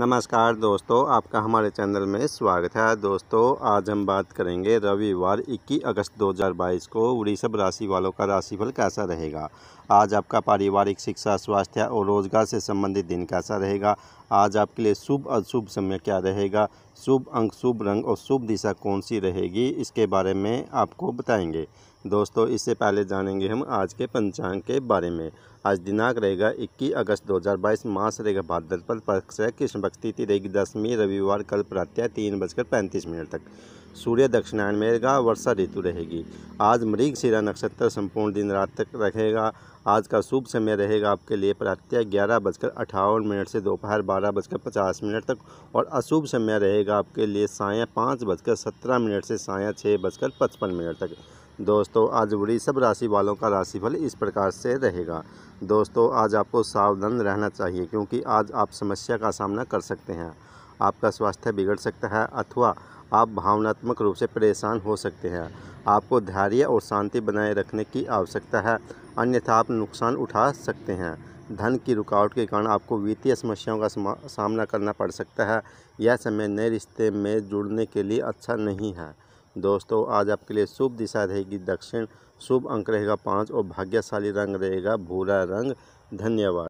नमस्कार दोस्तों आपका हमारे चैनल में स्वागत है दोस्तों आज हम बात करेंगे रविवार 21 अगस्त 2022 को वृषभ राशि वालों का राशिफल कैसा रहेगा आज आपका पारिवारिक शिक्षा स्वास्थ्य और रोजगार से संबंधित दिन कैसा रहेगा आज आपके लिए शुभ अशुभ समय क्या रहेगा शुभ अंक शुभ रंग और शुभ दिशा कौन सी रहेगी इसके बारे में आपको बताएंगे दोस्तों इससे पहले जानेंगे हम आज के पंचांग के बारे में आज दिनांक रहेगा 21 अगस्त 2022 मास रहेगा भाद्रपद पक्ष है कृष्ण भक्ति तिथि रहेगी दसवीं रविवार कल प्रत्याय तीन बजकर पैंतीस मिनट तक सूर्य दक्षिणायन में रहेगा वर्षा ऋतु रहेगी आज मृग शिरा नक्षत्र संपूर्ण दिन रात तक रहेगा आज का शुभ समय रहेगा आपके लिए प्रत्यय ग्यारह बजकर अठावन मिनट से दोपहर बारह बजकर पचास मिनट तक और अशुभ समय रहेगा आपके लिए साया पाँच बजकर सत्रह मिनट से साया छः बजकर पचपन मिनट तक दोस्तों आज बुरी सब राशि वालों का राशिफल इस प्रकार से रहेगा दोस्तों आज आपको सावधान रहना चाहिए क्योंकि आज आप समस्या का सामना कर सकते हैं आपका स्वास्थ्य बिगड़ सकता है अथवा आप भावनात्मक रूप से परेशान हो सकते हैं आपको धैर्य और शांति बनाए रखने की आवश्यकता है अन्यथा आप नुकसान उठा सकते हैं धन की रुकावट के कारण आपको वित्तीय समस्याओं का सामना करना पड़ सकता है यह समय नए रिश्ते में जुड़ने के लिए अच्छा नहीं है दोस्तों आज आपके लिए शुभ दिशा रहेगी दक्षिण शुभ अंक रहेगा पाँच और भाग्यशाली रंग रहेगा भूरा रंग धन्यवाद